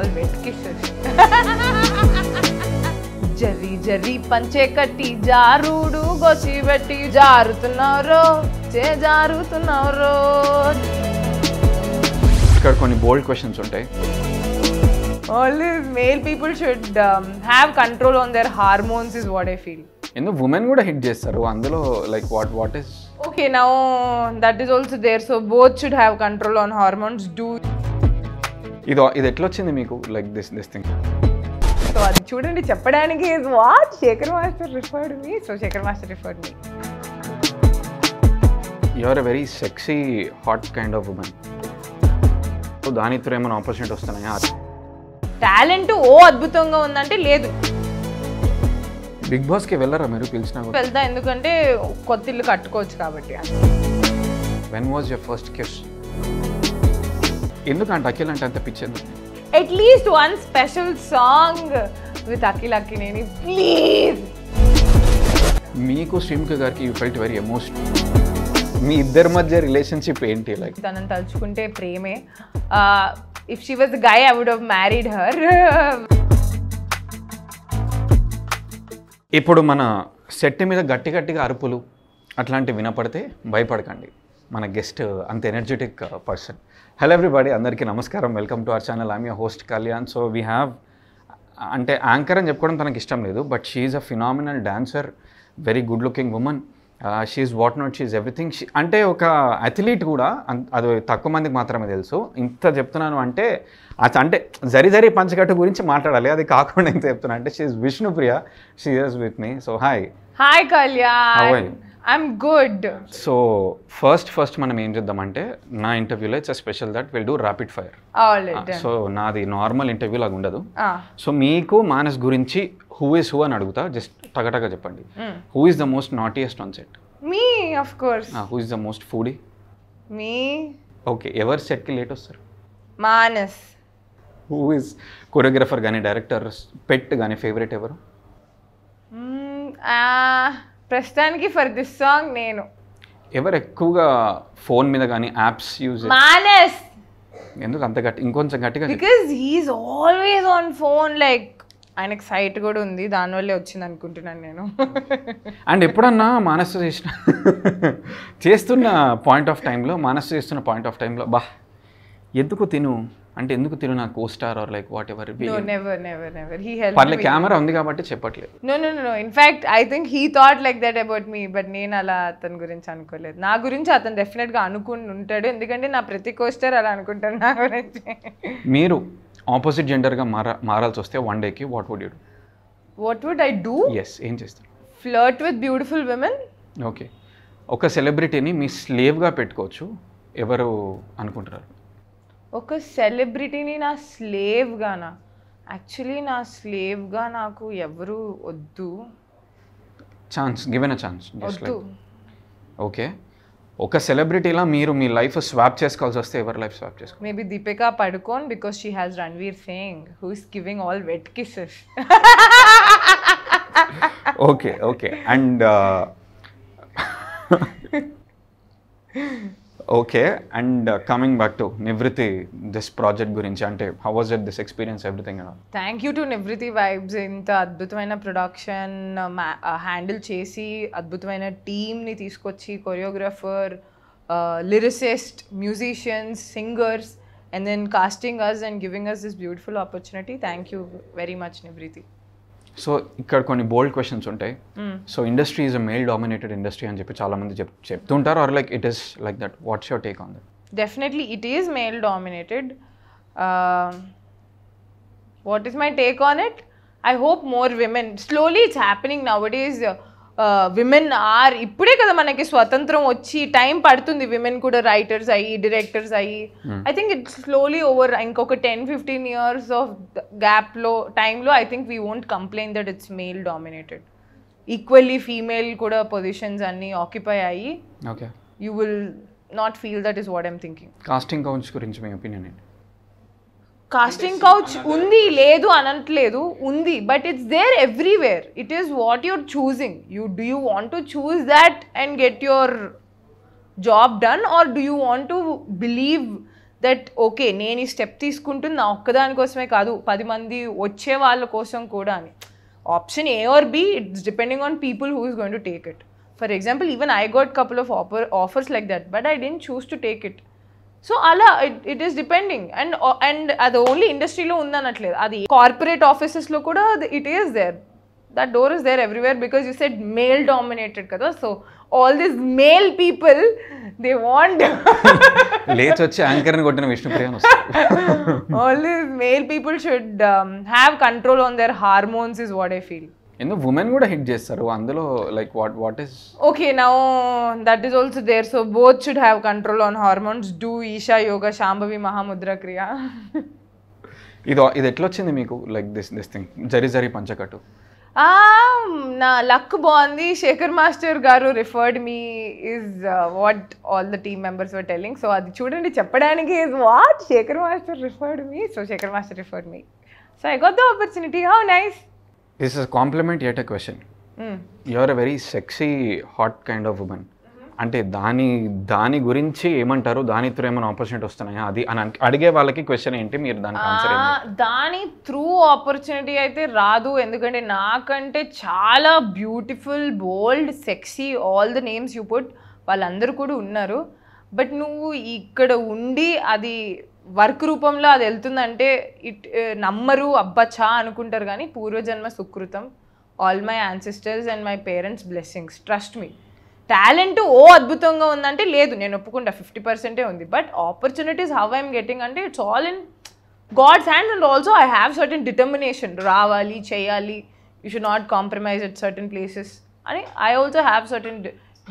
Always Kishore జర్రీ జర్రీ పంచే కట్టి జారుడు గొసిబెట్టి జారుతున్నారో చే జారుతున్నారో ఇక్కడ కొన్ని బోల్డ్ క్వశ్చన్స్ ఉంటాయి always male people should have control on their hormones is what I feel ఎందుకు ఉమెన్ కూడా హిట్ చేస్తారు అందులో like what what is okay now that is also there so both should have control on hormones do ఇది ఇది ఎట్లా వచ్చింది మీకు like this this thing so అది చూడండి చెప్పడానికి is what Shekhar master referred me so Shekhar master referred me you are a very sexy hot kind of women so దాని through ఏమైనా ఆపర్చునిటీ వస్తున్నాయా టాలెంట్ ఓ అద్భుతంగా ఉందంటే లేదు బిగ్ బాస్ కి వెళ్ళరా మీరు పిలిచినా వెళ్తా ఎందుకంటే కొత్త ఇల్లు కట్టుకోవచ్చు కాబట్టి when was your first kiss ఎందుకంటే అఖిల్ అంటే అంత పిచ్చింది at least one special song with Akhil Akkineni please మీకు శ్రీముఖ గారికి యూ ఫెల్ట్ వెరీ ఎమోషన్ మీ ఇద్దరి మధ్య రిలేషన్షిప్ ఏంటి లైక్ తనని తలుచుకుంటే ప్రేమే if she was guy I would married her ఇప్పుడు మన సెట్ మీద గట్టి గట్టిగా అరుపులు అట్లాంటివి వినపడితే భయపడకండి మన గెస్ట్ అంత ఎనర్జెటిక్ పర్సన్ హలో ఎవ్రీబడి అందరికీ నమస్కారం welcome to our channel I'm you host Kalyan so we have అంటే యాంకర్ అని చెప్పుకోవడం తనకి ఇష్టం లేదు but she's a phenomenal dancer very good looking women she's what not she's everything she అంటే ఒక అథ్లీట్ కూడా అది తక్కువ మందికి మాత్రమే తెలుసు ఇంత చెప్తున్నాను అంటే అంటే జరి జరి పంచగట్టు గురించి మాట్లాడాలి అది కాకుండా ఇంత చెప్తున్నాను అంటే she's Vishnupriya she is with me so hi hi Kalyan I'm good so first first మనం ఏం చేద్దామంటే నా ఇంటర్వ్యూలో it's special that will do rapid fire so నాది నార్మల్ ఇంటర్వ్యూ లాగా ఉండదు సో ah. మీకు మానస్ గురించి హూ ఇస్ హూ అని అడుగుతా జస్ట్ టగటగా చెప్పండి who is the most naughtiest on set me of course who is the most foodie me okay ఎవరు సెట్కి లేట్ వస్తారు మానస్ హూ ఇస్ కొరియోగ్రాఫర్ కానీ డైరెక్టర్ పెట్ కానీ ఫేవరెట్ ఎవరు ప్రస్తుతానికి ఫర్ దిస్ సాంగ్ నేను ఎవరు ఎక్కువగా ఫోన్ మీద కానీ యాప్స్ యూజ్ మానస్ ఎందుకు అంత గట్టి ఇంకొంచెం గట్టిగా because he's always on phone like ఆయనకు సైట్ కూడా ఉంది దానివల్లే వచ్చింది అనుకుంటున్నాను నేను అండ్ ఎప్పుడన్నా మానసు చేసిన చేస్తున్న పాయింట్ ఆఫ్ టైంలో మానసు చేస్తున్న పాయింట్ ఆఫ్ టైంలో బా ఎందుకు తిను అంటే ఎందుకు తిరు నా co star or like whatever be no never never never he help పర్లే కెమెరా ఉంది కాబట్టి చెప్పట్లేదు no no no in fact I think he thought like that about me but నేను అలా అతని గురించి అనుకోలేదు నా గురించి అతను డెఫినెట్ గా అనుకుని ఉంటాడు ఎందుకంటే నా ప్రతి కోస్టర్ అలా అనుకుంటాను నా గురించి మీరు ఆపోజిట్ జెండర్ గా మారాల్సి వస్తే వన్ డేకి what would you do what would I do yes ఏం చేస్తారు flirt with beautiful women okay ఒక సెలబ్రిటీని మీ స్లేవ్గా పెట్టుకోవచ్చు ఎవరు అనుకుంటారు ఒక సెలబ్రిటీని నా స్లేవ్గా నా యాక్చువల్లీ నా స్లేవ్గా నాకు ఎవరు వద్దు ఛాన్స్ గివెన్ అ ఛాన్స్ వద్దు ఓకే ఒక సెలబ్రిటీలా మీరు మీ లైఫ్ స్వాప్ చేసుకోవాల్సి వస్తే ఎవరి లైఫ్ స్వాప్ చేసుకో maybe Deepika Padukone because she has Ranveer Singh who's giving all wet kisses okay okay and okay and coming back to Nivriti this project గురించి అంటే how was it this experience everything thank you to Nivriti vibes ఇంత అద్భుతమైన production handle చేసి అద్భుతమైన టీమ్ని తీసుకొచ్చి choreographer lyricist musicians singers and then casting us and giving us this beautiful opportunity. Thank you very much, Nivriti. So ఇక్కడ కొన్ని bold questions ఉంటాయి so industry is a male dominated industry అని చెప్పి చాలా మంది చెప్ చెప్తుంటారు or like it is like that what's your take on that definitely it is male dominated what is my take on it I hope more women slowly it's happening now it is women are ఇప్పుడే కదా మనకి స్వతంత్రం వచ్చి time పడుతుంది women కూడా writers అయ్యి directors అయ్యి I think it slowly over ఇంకొక టెన్ ఫిఫ్టీన్ ఇయర్స్ ఆఫ్ గ్యాప్లో టైంలో I think we won't complain that it's male dominated equally female కూడా పొజిషన్స్ అన్ని ఆక్యుపై అయ్యి you will not feel that is what I'm thinking casting couch గురించి మీ opinion ఏంటి casting couch ఉంది లేదు అనట్లేదు ఉంది but it's there everywhere it is what you're choosing you do you want to choose that and get your job done or do you want to believe that okay నేను ఈ step తీసుకుంటుంది నా ఒక్కదాని కోసమే కాదు పది మంది వచ్చే వాళ్ళ కోసం కూడా అని option A or B it's depending on people who is going to take it for example even I got couple of offer offers like that but I didn't choose to take it so అలా it is depending and and అది only ఇండస్ట్రీలో ఉందనట్లేదు అది corporate ఆఫీసెస్లో కూడా it is there that door is there everywhere because you said male dominated కదా so all this male people they want లేచి వచ్చి యాంకర్ని కొట్టిన Vishnupriya all this male people should have control on their hormones is what I feel ఎందుకు women కూడా hit చేస్తారు అందులో like what what is okay now that is also there so both should have control on hormones do Isha yoga Shambhavi Mahamudra kriya ఇది ఇది ఎట్లా వచ్చింది మీకు like this this thing జరి జరి పంచకట్టు um, నా లక్ బాగుంది శేఖర్ మాస్టర్ గారు referred me is what all the team members were telling so అది చూడండి చెప్పడానికి is what Shekhar master referred me so Shekhar master referred me so I got the opportunity how nice is compliment at a question or a very sexy hot kind of women అంటే దాని దాని గురించి ఏమంటారు దాని through ఏమైనా ఆపర్చునిటీ వస్తున్నాయా అది అని అడిగే వాళ్ళకి క్వశ్చన్ ఏంటి మీరు దాని దాని త్రూ ఆపర్చునిటీ అయితే రాదు ఎందుకంటే నాకంటే చాలా beautiful bold sexy all the names you put వాళ్ళందరూ కూడా ఉన్నారు బట్ నువ్వు ఇక్కడ ఉండి అది వర్క్ రూపంలో అది వెళ్తుందంటే ఇట్ నమ్మరు అబ్బచ్చా అనుకుంటారు కానీ పూర్వజన్మ సుకృతం all my ancestors and my parents blessings trust me talent ఓ అద్భుతంగా ఉందంటే లేదు నేను ఒప్పుకుంటా ఫిఫ్టీ పర్సెంటే ఉంది but opportunities how I'm getting అంటే it's all in god's hand and also I have certain determination రావాలి చేయాలి you should not compromise at certain places అని I also have certain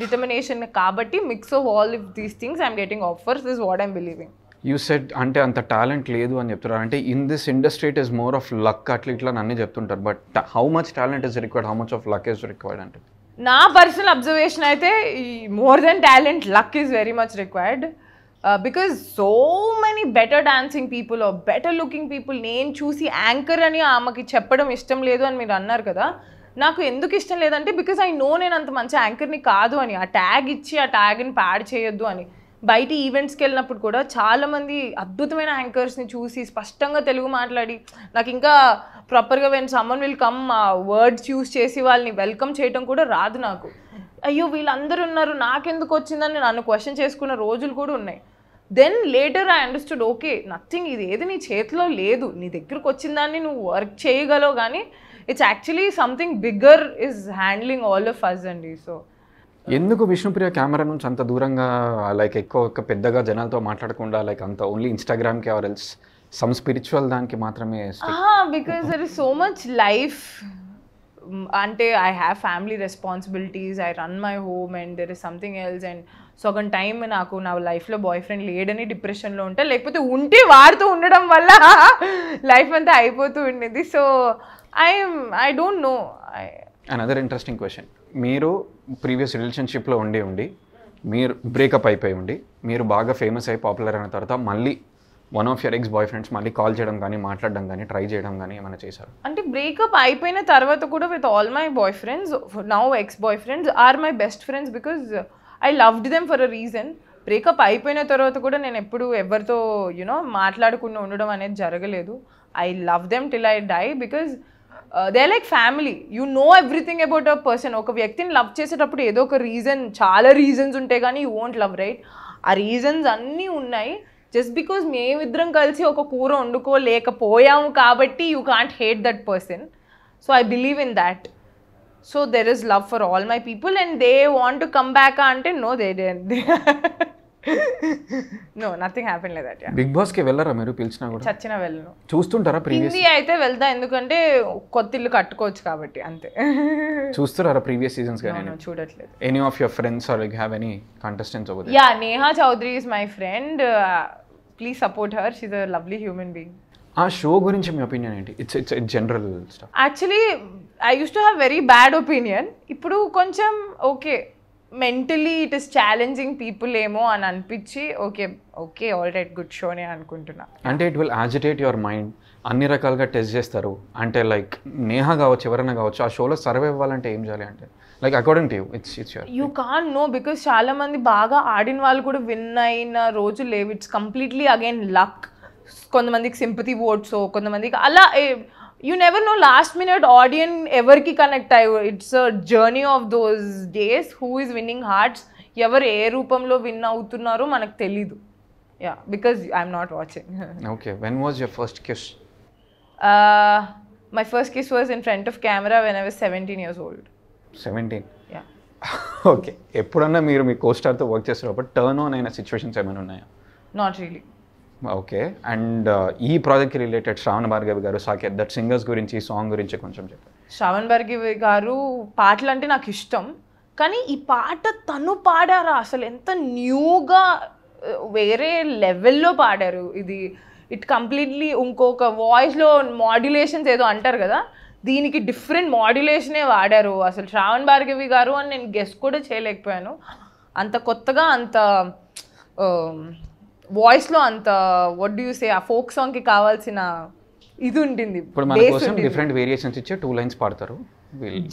determination కాబట్టి mix of all if these things I'm getting offers is what I'm believing you set అంటే అంత talent లేదు అని చెప్తున్నారు అంటే in this industry it is more of luck అట్లా ఇట్లా అన్నీ చెప్తుంటారు but how much talent is required how much of luck is required అంటే నా పర్సనల్ అబ్జర్వేషన్ అయితే more than talent luck is very much required because so many better dancing people better looking people నేను చూసి anchor అని ఆమెకి చెప్పడం ఇష్టం లేదు అని మీరు అన్నారు కదా నాకు ఎందుకు ఇష్టం లేదంటే బికాజ్ ఐ నో నేను అంత మంచి యాంకర్ని కాదు అని ఆ ట్యాగ్ ఇచ్చి ఆ ట్యాగ్ని ప్యాడ్ చేయొద్దు అని బయట ఈవెంట్స్కి వెళ్ళినప్పుడు కూడా చాలామంది అద్భుతమైన యాంకర్స్ని చూసి స్పష్టంగా తెలుగు మాట్లాడి నాకు ఇంకా ప్రాపర్గా వెన్ సమ్మన్ విల్ కమ్ ఆ వర్డ్స్ యూస్ చేసి వాళ్ళని వెల్కమ్ చేయడం కూడా రాదు నాకు అయ్యో వీళ్ళందరూ ఉన్నారు నాకెందుకు వచ్చిందని నన్ను క్వశ్చన్ చేసుకున్న రోజులు కూడా ఉన్నాయి then later I understood okay nothing ఇది ఏది నీ చేతిలో లేదు నీ దగ్గరకు వచ్చిందాన్ని నువ్వు వర్క్ చేయగలవు కానీ it's actually something bigger is handling all of us అండి సో ఎందుకు విష్ణుప్రియ కెమెరా నుంచి అంత దూరంగా లైక్ ఎక్కువ పెద్దగా జనాలతో మాట్లాడకుండా లైక్ అంత ఓన్లీ ఇన్స్టాగ్రామ్కి ఎవర్ ఎల్స్ సమ్ స్పిరిచువల్ దానికి మాత్రమే because there is so much life అంటే I have family responsibilities I run my home and there is something else and so ఒక టైం నాకు నా లైఫ్లో బాయ్ ఫ్రెండ్ లేడని డిప్రెషన్లో ఉంటా లేకపోతే ఉంటే వారితో ఉండడం వల్ల లైఫ్ అంతా అయిపోతూ ఉండేది so I I don't know another interesting question మీరు ప్రీవియస్ రిలేషన్షిప్లో ఉండి ఉండి మీరు బ్రేకప్ అయిపోయి ఉండి మీరు బాగా ఫేమస్ అయి పాపులర్ అయిన తర్వాత మళ్ళీ one of your ex boyfriends మళ్ళీ కాల్ చేయడం కానీ మాట్లాడడం కానీ ట్రై చేయడం కానీ ఏమైనా చేశారు అంటే బ్రేకప్ అయిపోయిన తర్వాత కూడా with all my boyfriends now ex boyfriends are my best friends because I loved them for a reason breakup అయిపోయిన తర్వాత కూడా నేను ఎప్పుడు ఎవరితో యునో మాట్లాడకుండా ఉండడం అనేది జరగలేదు I love them till I die because they like family you know everything about a person ఒక వ్యక్తిని లవ్ చేసేటప్పుడు ఏదో ఒక రీజన్ చాలా రీజన్స్ ఉంటాయి కానీ యూ ఓంట్ లవ్ రైట్ ఆ రీజన్స్ అన్నీ ఉన్నాయి జస్ట్ బికాజ్ మేమిద్దరం కలిసి ఒక కూర వండుకోలేకపోయాము కాబట్టి you can't hate that person so I believe in that so there is love for all my people and they want to come back అంటే no they they no nothing happy లేదా Bigg Boss కి వెళ్ళరా మీరు పిలిచినా కూడా చచ్చిన వెళ్ళను చూస్తుంటారా previous Hindi అయితే వెళ్దా ఎందుకంటే కొత్త ఇల్లు కట్టుకోవచ్చు కాబట్టి అంతే చూస్తున్నారా ప్రీవియస్ సీజన్స్ కానీ నేను చూడట్లేదు any of your friends are you have any contestants over yeah Neha Chaudhary is my friend please support her she is a lovely human being ఆ షో గురించి మీ ఒపీనియన్ ఏంటి it's it's general actually I use to have very bad opinion ఇప్పుడు కొంచెం okay mentally it is challenging people ఏమో అని అనిపించి okay okay all right good షోనే అనుకుంటున్నా అంటే it will agitate your mind అన్ని రకాలుగా టెస్ట్ చేస్తారు అంటే లైక్ నేహ కావచ్చు ఎవరైనా కావచ్చు ఆ షోలో సర్వ్ ఇవ్వాలంటే ఏం చేయాలి అంటే like according to you it's it's you can know because చాలా మంది బాగా ఆడిన వాళ్ళు కూడా విన్ అయిన రోజు లేవు ఇట్స్ కంప్లీట్లీ అగైన్ లక్ కొంతమందికి సింపతి ఓట్స్ కొంతమందికి అలా you never know last minute audience ఎవరికి కనెక్ట్ అయ్యి it's a journey of those days who is winning hearts ఎవరు ఏ రూపంలో విన్ అవుతున్నారో మనకు తెలీదు yeah because I'm not watching okay when was your first kiss my first kiss was in front of camera when I was seventeen years old seventeen yeah okay ఎప్పుడన్నా మీరు మీ కోస్టార్తో work చేస్తారు turn on అయిన situations ఏమైనా ఉన్నాయా not really okay and uh, ఈ project related Shravan Bhargavi garu Saketh that singers గురించి song గురించి కొంచెం చెప్పండి శ్రావణ్ భార్గవి గారు పాటలు అంటే నాకు ఇష్టం కానీ ఈ పాట తను పాడారా అసలు ఎంత న్యూగా uh, వేరే లెవెల్లో పాడారు ఇది ఇట్ కంప్లీట్లీ ఇంకొక వాయిస్లో మాడ్యులేషన్స్ ఏదో అంటారు కదా దీనికి డిఫరెంట్ మాడ్యులేషనే వాడారు అసలు శ్రావణ్ భార్గవి గారు అని నేను గెస్ కూడా చేయలేకపోయాను అంత కొత్తగా అంత um, వాయిస్లో అంత వడ్ యూ సే ఆ ఫోక్ సాంగ్కి కావాల్సిన ఇది ఉంటుంది ఇప్పుడు మన కోసం డిఫరెంట్ వేరియేషన్స్ ఇచ్చే టూ లైన్స్ పాడతారు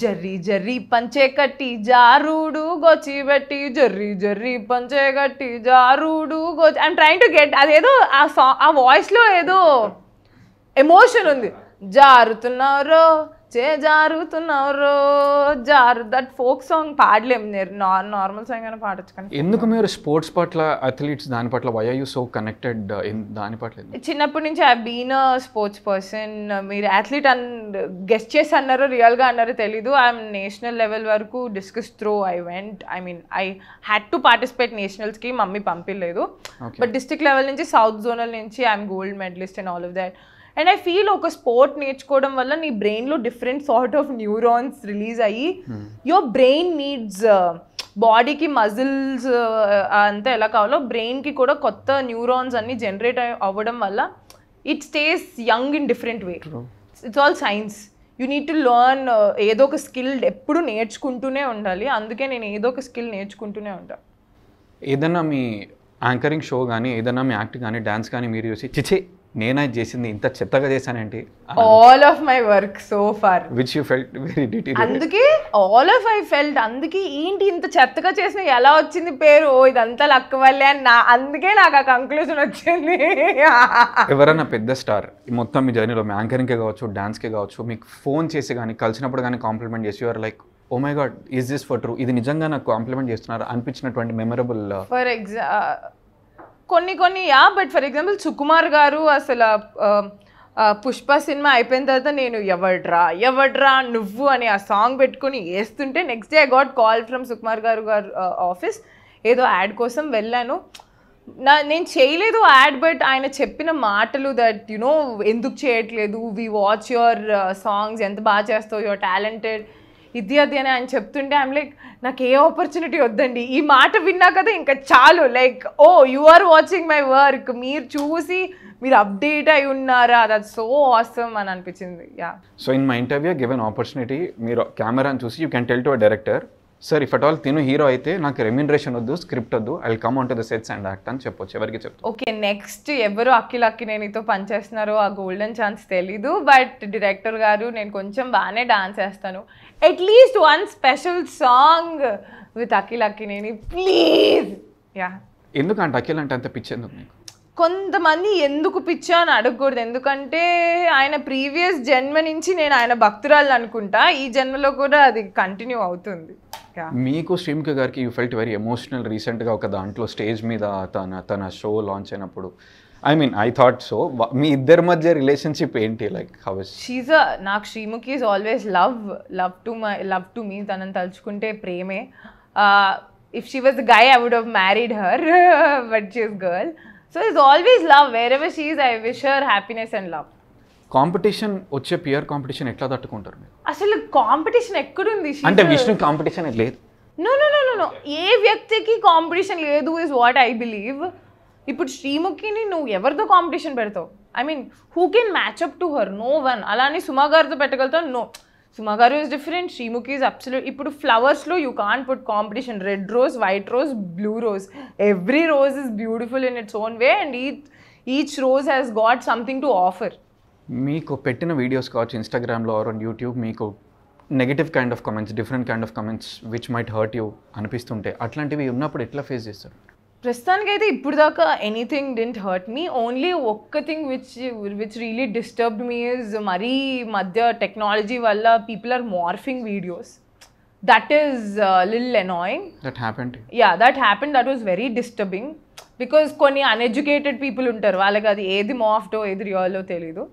జర్రి జర్రి పంచే కట్టి జారుడు గోచి పెట్టి జర్రి జర్రి పంచే కట్టి జారుడు గోచి ఐమ్ ట్రైంగ్ టు గెట్ అదేదో ఆ సాంగ్ ఆ వాయిస్లో ఏదో ఎమోషన్ ఉంది జారుతున్నారో చేజారుతున్నారు జారు దట్ ఫోక్ సాంగ్ నేను నార్మల్ సాంగ్ అయినా పాడచ్చు కానీ ఎందుకు మీరు స్పోర్ట్స్ పట్ల అథ్లీట్స్ దాని పట్ల why are you so connected దాని పట్ల చిన్నప్పటి నుంచి ఐ బీన్ స్పోర్ట్స్ పర్సన్ మీరు అథ్లీట్ అన్ గెస్ట్ చేసి అన్నారో రియల్గా అన్నారో తెలీదు ఐఎమ్ నేషనల్ లెవెల్ వరకు discus throw I went I mean I had to participate నేషనల్స్కి మమ్మీ పంపించలేదు బట్ డిస్టిక్ లెవెల్ నుంచి సౌత్ జోనల్ నుంచి I'm gold medallist and all of that and I feel ఒక స్పోర్ట్ నేర్చుకోవడం వల్ల నీ బ్రెయిన్లో different sort of neurons release అయ్యి యువర్ బ్రెయిన్ నీడ్స్ బాడీకి మజిల్స్ అంతా ఎలా కావాలో బ్రెయిన్కి కూడా కొత్త న్యూరాన్స్ అన్నీ జనరేట్ అవ్వడం వల్ల it stays young in different way it's all science you need to learn ఏదో ఒక స్కిల్ ఎప్పుడు నేర్చుకుంటూనే ఉండాలి అందుకే నేను ఏదో ఒక స్కిల్ నేర్చుకుంటూనే ఉంటాను ఏదైనా మీ యాంకరింగ్ షో కానీ ఏదైనా మీ యాక్ట్ కానీ డ్యాన్స్ కానీ మీరు చూసి చిచే నేనా చేసింది ఇంత చెత్తగా చేశానంటే all of my work so far which you felt very detail అందుకే ఆల్ ఆఫ్ ఐ ఫెల్ట్ అందుకే ఏంటి ఇంత చెత్తగా చేసిన ఎలా వచ్చింది పేరు ఓ ఇదంతా లక్క వల్లే అని నా అందుకే నాకు ఆ కంక్లూజన్ వచ్చింది ఎవరైనా పెద్ద స్టార్ మొత్తం మీ జర్నీలో మీ యాంకరింగ్కే కావచ్చు డాన్స్ కే కావచ్చు మీకు ఫోన్ చేసి కానీ కలిసినప్పుడు కానీ కాంప్లిమెంట్ చేసి you're like oh my God is this for true ఇది నిజంగా నాకు కాంప్లిమెంట్ చేస్తున్నారు అనిపించినటువంటి మెమరబుల్ ఫర్ ఎగ్జా కొన్ని కొన్ని yeah but for example Sukumar garu అసలు పుష్ప సినిమా అయిపోయిన తర్వాత నేను ఎవడ్రా ఎవడ్రా నువ్వు అని ఆ సాంగ్ పెట్టుకుని వేస్తుంటే next day I got call from Sukumar garu garu office ఏదో యాడ్ కోసం వెళ్ళాను నా నేను చేయలేదు యాడ్ బట్ ఆయన చెప్పిన మాటలు దట్ యునో ఎందుకు చేయట్లేదు వీ వాచ్ యువర్ సాంగ్స్ ఎంత బాగా చేస్తావు యువర్ టాలెంటెడ్ ఇది అది అని ఆయన చెప్తుంటే ఐమ్ లైక్ నాకు ఏ ఆపర్చునిటీ వద్దండి ఈ మాట విన్నా కదా ఇంకా చాలు like oh you are watching my work మీరు చూసి మీరు అప్డేట్ అయి ఉన్నారా దట్ సో ఆసమ్ అని అనిపించింది yeah so in my interview given opportunity మీరు కెమెరాని చూసి you can tell to a director sir if at all తిను హీరో అయితే నాకు రెమ్యూనరేషన్ వద్దు స్క్రిప్ట్ వద్దు I come on to the sets and act అని చెప్పొచ్చు ఎవరికి చెప్తా ఓకే నెక్స్ట్ ఎవరు అఖిల్ అక్కినేనితో పనిచేస్తున్నారో ఆ గోల్డెన్ ఛాన్స్ తెలీదు బట్ డైరెక్టర్ గారు నేను కొంచెం బాగానే డాన్స్ చేస్తాను at least one special song with Akhil Akkineni please yeah ఎందుకంటే అఖిల్ అంటే అంత పిచ్చి ఎందుకు కొంతమంది ఎందుకు పిచ్చా అని అడగకూడదు ఎందుకంటే ఆయన ప్రీవియస్ జన్మ నుంచి నేను ఆయన భక్తురాలు అనుకుంటా ఈ జన్మలో కూడా అది కంటిన్యూ అవుతుంది మీకు శ్రీముఖ గారికి యూ ఫెల్ట్ వెరీ ఎమోషనల్ రీసెంట్గా ఒక దాంట్లో స్టేజ్ మీద తన తన షో లాంచ్ అయినప్పుడు I mean I thought so మీ ఇద్దరి మధ్య రిలేషన్షిప్ ఏంటి లైక్ హౌస్ షీజ్ నాకు Sreemukhi is always love love to my love to me తనని తలుచుకుంటే ప్రేమే if she was guy I would హ్ married her but she's girl so is always love wherever she's I wish her happiness and love competition వచ్చే peer competition ఎట్లా తట్టుకుంటారు మీరు అసలు competition ఎక్కడుంది అంటే విష్ణు కాంపిటీషన్ లేదు నో నో నో నో ఏ వ్యక్తికి కాంపిటీషన్ లేదు ఇస్ వాట్ ఐ బిలీవ్ ఇప్పుడు శ్రీముఖిని నువ్వు ఎవరితో కాంపిటీషన్ పెడతావు I mean who can up to her no one అలానే సుమా గారితో పెట్టగలుగుతావు no Suma garu is different Sreemukhi is absolute ఇప్పుడు ఫ్లవర్స్లో you can put competition red rose white rose blue rose every rose is beautiful in its own way and each rose has got something to offer మీకు పెట్టిన videos కావచ్చు ఇన్స్టాగ్రామ్లో or on YouTube మీకు negative kind of comments different kind of comments which might hurt you అనిపిస్తుంటే అట్లాంటివి ఉన్నప్పుడు ఎట్లా face చేస్తారు ప్రస్తుతానికి అయితే ఇప్పుడు దాకా anything didn't hurt me only ఒక్క thing which which really disturbed me is మరీ మధ్య టెక్నాలజీ వల్ల people are morphing videos that is lil annoying that happen yeah that happen that was very disturbing because కొన్ని uneducated people ఉంటారు వాళ్ళకి అది ఏది మాఫ్టో ఏది రియలో తెలీదు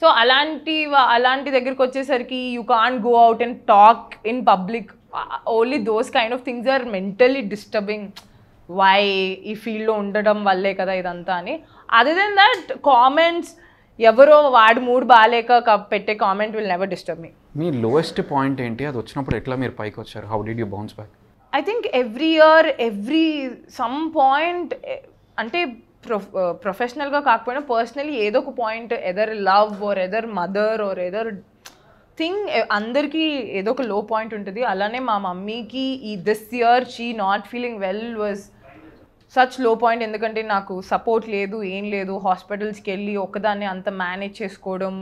సో అలాంటి అలాంటి దగ్గరికి వచ్చేసరికి you can't go out and talk in public only those kind of things are mentally disturbing why ఈ ఫీల్డ్లో ఉండడం వల్లే కదా ఇదంతా అని అదర్ దెన్ దట్ కామెంట్స్ ఎవరో వాడు మూడు బాగాలేక పెట్టే comment will never disturb me మీ లోయెస్ట్ పాయింట్ ఏంటి అది వచ్చినప్పుడు ఎట్లా మీరు పైకి వచ్చారు how did you bounce back I think every year every some point అంటే ప్రొ ప్రొఫెషనల్గా uh, కాకపోయినా పర్సనలీ ఏదో ఒక point either love or either mother or either thing అందరికీ ఏదో ఒక లో పాయింట్ ఉంటుంది అలానే మా మమ్మీకి ఈ this year she not feeling well was such low point ఎందుకంటే నాకు సపోర్ట్ లేదు ఏం లేదు హాస్పిటల్స్కి వెళ్ళి ఒకదాన్ని అంత మేనేజ్ చేసుకోవడం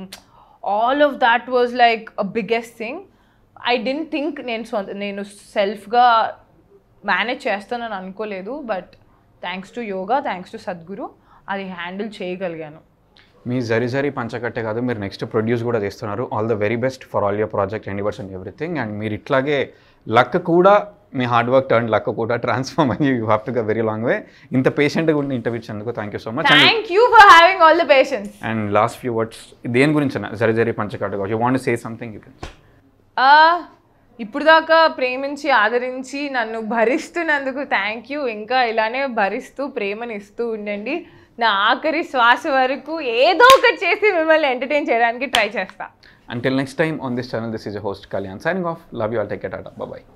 all of that was like a biggest thing I didn't think నేను సొంత నేను సెల్ఫ్గా మేనేజ్ చేస్తానని అనుకోలేదు but thanks to yoga thanks to Sadhguru అది హ్యాండిల్ చేయగలిగాను మీ జరి జరి పంచకట్టే కాదు మీరు నెక్స్ట్ ప్రొడ్యూస్ కూడా చేస్తున్నారు all the very best for all your project universe and everything and మీరు ఇట్లాగే లక్ కూడా మీ హార్డ్ వర్క్ టర్న్ లక్ కూడా ట్రాన్స్ఫార్మ్ అయ్యి you have to go very long way ఇంత పేషెంట్ కూడా ఇంటర్వ్యూ ఇచ్చినందుకు thank you so much thank you for having all the patience and last few words దేని గురించి జరి జరి పంచకట్టే you want say something you can ఇప్పుడు దాకా ప్రేమించి ఆదరించి నన్ను భరిస్తున్నందుకు థ్యాంక్ యూ ఇంకా ఇలానే భరిస్తూ ప్రేమను ఇస్తూ ఉండండి నా ఆఖరి శ్వాస వరకు ఏదో ఒకటి చేసి మిమ్మల్ని ఎంటర్టైన్ చేయడానికి ట్రై చేస్తా until next time on this channel this is host Kalyan signing off love you all take ఎట్ బాయ్